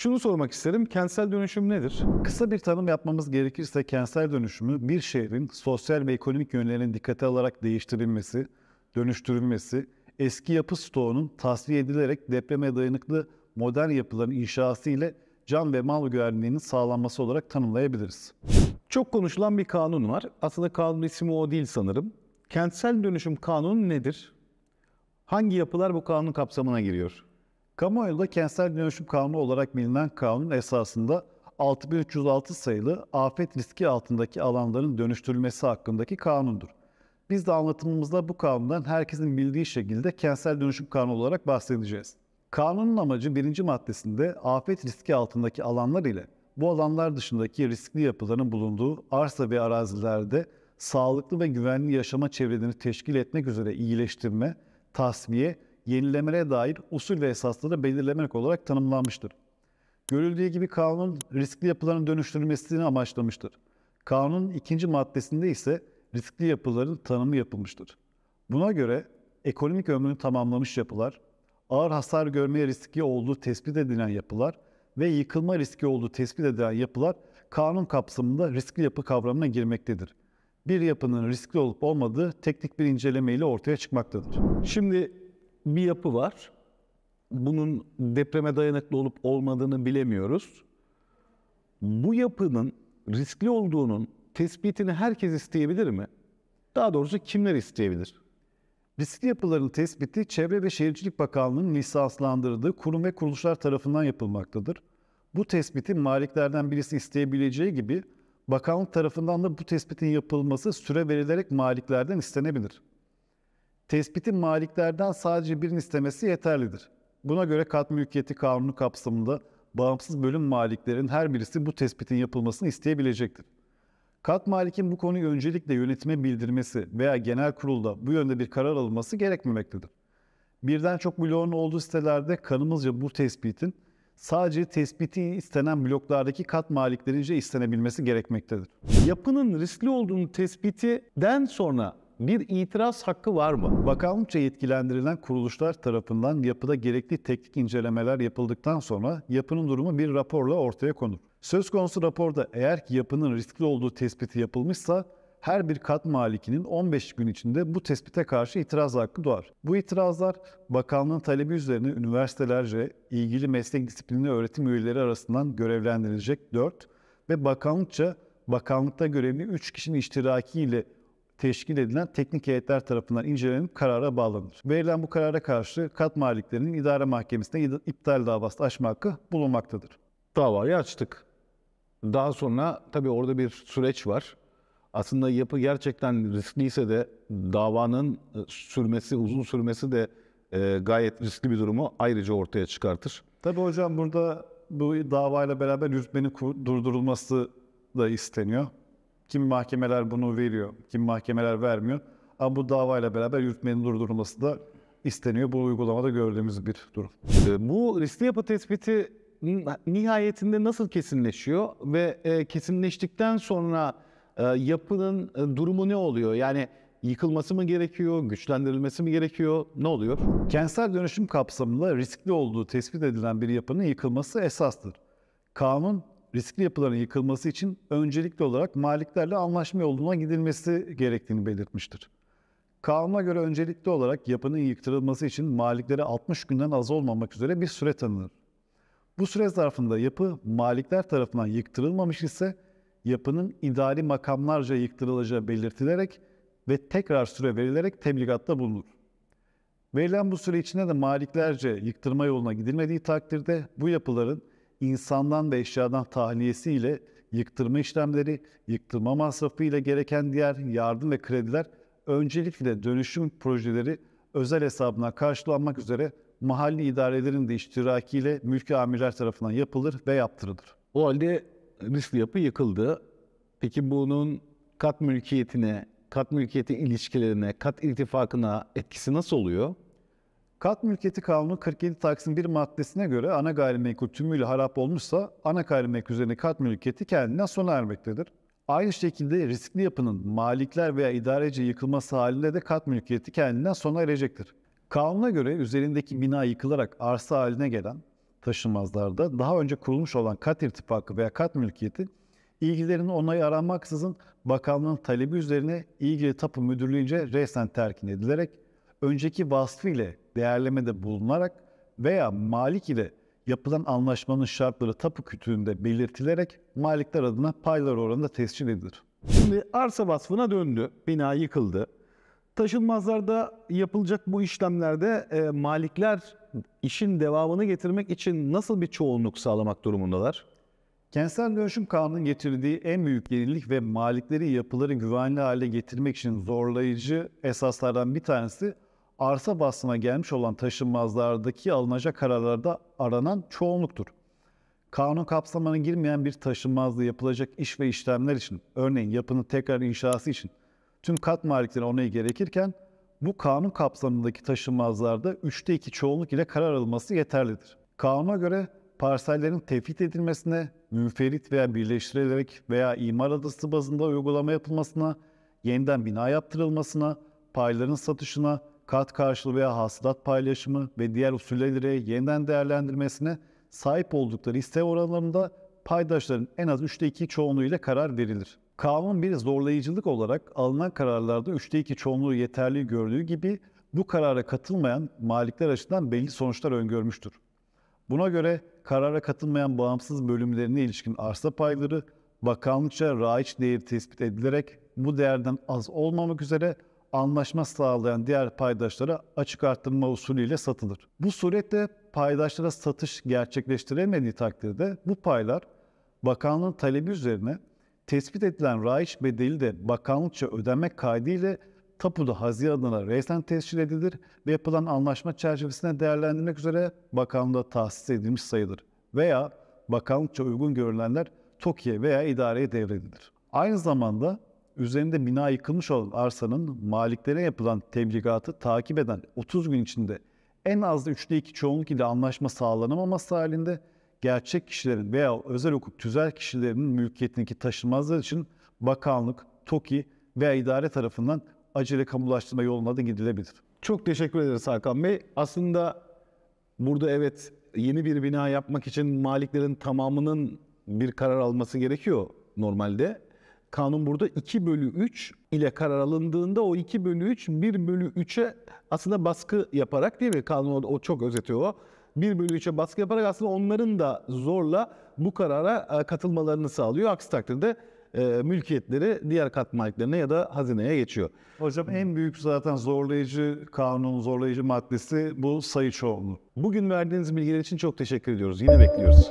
Şunu sormak isterim. Kentsel dönüşüm nedir? Kısa bir tanım yapmamız gerekirse kentsel dönüşümü bir şehrin sosyal ve ekonomik yönlerinin dikkate alarak değiştirilmesi, dönüştürülmesi, eski yapı stoğunun tasfiye edilerek depreme dayanıklı modern yapıların inşası ile can ve mal güvenliğinin sağlanması olarak tanımlayabiliriz. Çok konuşulan bir kanun var. Aslında kanun ismi o değil sanırım. Kentsel dönüşüm kanunu nedir? Hangi yapılar bu kanun kapsamına giriyor? Kamuoyunda kentsel dönüşüm kanunu olarak bilinen kanun esasında 6306 sayılı afet riski altındaki alanların dönüştürülmesi hakkındaki kanundur. Biz de anlatımımızda bu kanundan herkesin bildiği şekilde kentsel dönüşüm kanunu olarak bahsedeceğiz. Kanunun amacı birinci maddesinde afet riski altındaki alanlar ile bu alanlar dışındaki riskli yapıların bulunduğu arsa ve arazilerde sağlıklı ve güvenli yaşama çevrelerini teşkil etmek üzere iyileştirme, tasfiye yenilemene dair usul ve esasları belirlemek olarak tanımlanmıştır. Görüldüğü gibi kanun riskli yapıların dönüştürülmesini amaçlamıştır. Kanunun ikinci maddesinde ise riskli yapıların tanımı yapılmıştır. Buna göre ekonomik ömrünü tamamlamış yapılar, ağır hasar görmeye riski olduğu tespit edilen yapılar ve yıkılma riski olduğu tespit edilen yapılar kanun kapsamında riskli yapı kavramına girmektedir. Bir yapının riskli olup olmadığı teknik bir incelemeyle ortaya çıkmaktadır. Şimdi bir yapı var. Bunun depreme dayanıklı olup olmadığını bilemiyoruz. Bu yapının riskli olduğunun tespitini herkes isteyebilir mi? Daha doğrusu kimler isteyebilir? Riskli yapıların tespiti Çevre ve Şehircilik Bakanlığı'nın lisanslandırdığı kurum ve kuruluşlar tarafından yapılmaktadır. Bu tespiti maliklerden birisi isteyebileceği gibi bakanlık tarafından da bu tespitin yapılması süre verilerek maliklerden istenebilir tespitin maliklerden sadece birini istemesi yeterlidir. Buna göre kat mülkiyeti kanunu kapsamında bağımsız bölüm maliklerin her birisi bu tespitin yapılmasını isteyebilecektir. Kat malikin bu konuyu öncelikle yönetime bildirmesi veya genel kurulda bu yönde bir karar alınması gerekmemektedir. Birden çok bloğun olduğu sitelerde kanımızca bu tespitin sadece tespiti istenen bloklardaki kat maliklerince istenebilmesi gerekmektedir. Yapının riskli olduğunu tespitinden sonra bir itiraz hakkı var mı? Bakanlıkça yetkilendirilen kuruluşlar tarafından yapıda gerekli teknik incelemeler yapıldıktan sonra yapının durumu bir raporla ortaya konur. Söz konusu raporda eğer ki yapının riskli olduğu tespiti yapılmışsa her bir kat malikinin 15 gün içinde bu tespite karşı itiraz hakkı doğar. Bu itirazlar bakanlığın talebi üzerine üniversitelerce ilgili meslek disiplini öğretim üyeleri arasından görevlendirilecek 4 ve bakanlıkça bakanlıkta görevli 3 kişinin ile teşkil edilen teknik heyetler tarafından incelenip karara bağlanır. Verilen bu karara karşı kat maliklerinin idare mahkemesinde iptal davası açma hakkı bulunmaktadır. Davayı açtık. Daha sonra tabii orada bir süreç var. Aslında yapı gerçekten riskliyse de davanın e, sürmesi, uzun sürmesi de e, gayet riskli bir durumu ayrıca ortaya çıkartır. Tabii hocam burada bu davayla beraber yürütmenin durdurulması da isteniyor. Kim mahkemeler bunu veriyor, kim mahkemeler vermiyor. Ama bu davayla beraber yürütmenin durdurulması da isteniyor. Bu uygulamada gördüğümüz bir durum. Ee, bu riskli yapı tespiti nihayetinde nasıl kesinleşiyor ve e, kesinleştikten sonra e, yapının e, durumu ne oluyor? Yani yıkılması mı gerekiyor, güçlendirilmesi mi gerekiyor, ne oluyor? Kentsel dönüşüm kapsamında riskli olduğu tespit edilen bir yapının yıkılması esastır. Kanun riskli yapıların yıkılması için öncelikli olarak maliklerle anlaşma yoluna gidilmesi gerektiğini belirtmiştir. Kanuna göre öncelikli olarak yapının yıktırılması için maliklere 60 günden az olmamak üzere bir süre tanınır. Bu süre zarfında yapı malikler tarafından yıktırılmamış ise yapının idari makamlarca yıktırılacağı belirtilerek ve tekrar süre verilerek tebligatta bulunur. Verilen bu süre içinde de maliklerce yıktırma yoluna gidilmediği takdirde bu yapıların insandan ve eşyadan tahliyesiyle yıktırma işlemleri, yıktırma masrafı ile gereken diğer yardım ve krediler öncelikle dönüşüm projeleri özel hesabına karşılanmak üzere mahalli idarelerin de iştirakiyle mülki amirler tarafından yapılır ve yaptırılır. O halde riskli yapı yıkıldı. Peki bunun kat mülkiyetine, kat mülkiyeti ilişkilerine, kat irtifakına etkisi nasıl oluyor? Kat Mülkiyeti Kanunu 47 Taksim 1 maddesine göre ana gayrimenkul tümüyle harap olmuşsa ana gayrimenkul üzerine kat mülkiyeti kendinden sona ermektedir. Aynı şekilde riskli yapının malikler veya idareci yıkılması halinde de kat mülkiyeti kendinden sona erecektir. Kanuna göre üzerindeki bina yıkılarak arsa haline gelen taşınmazlarda daha önce kurulmuş olan kat irtifakı veya kat mülkiyeti ilgilerinin onayı aranmaksızın bakanlığın talebi üzerine ilgili tapu müdürlüğünce resen terkin edilerek önceki vasfı ile değerlemede bulunarak veya malik ile yapılan anlaşmanın şartları tapu kütüğünde belirtilerek malikler adına paylar oranında tescil edilir. Şimdi arsa vasfına döndü, bina yıkıldı. Taşınmazlarda yapılacak bu işlemlerde e, malikler işin devamını getirmek için nasıl bir çoğunluk sağlamak durumundalar? Kentsel dönüşüm kanunun getirdiği en büyük yenilik ve malikleri yapıları güvenli hale getirmek için zorlayıcı esaslardan bir tanesi arsa bahsına gelmiş olan taşınmazlardaki alınacak kararlarda aranan çoğunluktur. Kanun kapsamına girmeyen bir taşınmazda yapılacak iş ve işlemler için, örneğin yapının tekrar inşası için tüm kat malikleri onayı gerekirken bu kanun kapsamındaki taşınmazlarda 3'te 2 çoğunluk ile karar alınması yeterlidir. Kanuna göre parsellerin tefrit edilmesine, münferit veya birleştirilerek veya imar adası bazında uygulama yapılmasına, yeniden bina yaptırılmasına, payların satışına, kat karşılığı veya hasılat paylaşımı ve diğer usulleri yeniden değerlendirmesine sahip oldukları hisse oranlarında paydaşların en az 3'te 2 çoğunluğuyla karar verilir. Kanun bir zorlayıcılık olarak alınan kararlarda 3'te 2 çoğunluğu yeterli gördüğü gibi bu karara katılmayan malikler açısından belli sonuçlar öngörmüştür. Buna göre karara katılmayan bağımsız bölümlerine ilişkin arsa payları bakanlıkça raiç değeri tespit edilerek bu değerden az olmamak üzere anlaşma sağlayan diğer paydaşlara açık artırma usulüyle satılır. Bu surette paydaşlara satış gerçekleştiremediği takdirde bu paylar bakanlığın talebi üzerine tespit edilen raiç bedeli de bakanlıkça ödenmek kaydıyla tapuda haziye adına resen tescil edilir ve yapılan anlaşma çerçevesinde değerlendirmek üzere bakanlığa tahsis edilmiş sayılır veya bakanlıkça uygun görülenler TOKİ'ye veya idareye devredilir. Aynı zamanda üzerinde bina yıkılmış olan arsanın maliklere yapılan tebligatı takip eden 30 gün içinde en az 3'te 2 çoğunluk ile anlaşma sağlanamaması halinde gerçek kişilerin veya özel hukuk tüzel kişilerinin mülkiyetindeki taşınmazlar için bakanlık, TOKİ veya idare tarafından acele kamulaştırma yoluna da gidilebilir. Çok teşekkür ederiz Hakan Bey. Aslında burada evet yeni bir bina yapmak için maliklerin tamamının bir karar alması gerekiyor normalde. Kanun burada 2 bölü 3 ile karar alındığında o 2 bölü 3 1 bölü 3'e aslında baskı yaparak değil mi? Kanun o çok özetiyor o. 1 bölü 3'e baskı yaparak aslında onların da zorla bu karara e, katılmalarını sağlıyor. Aksi takdirde e, mülkiyetleri diğer katma maliklerine ya da hazineye geçiyor. Hocam en büyük zaten zorlayıcı kanun, zorlayıcı maddesi bu sayı çoğunluğu. Bugün verdiğiniz bilgiler için çok teşekkür ediyoruz. Yine bekliyoruz.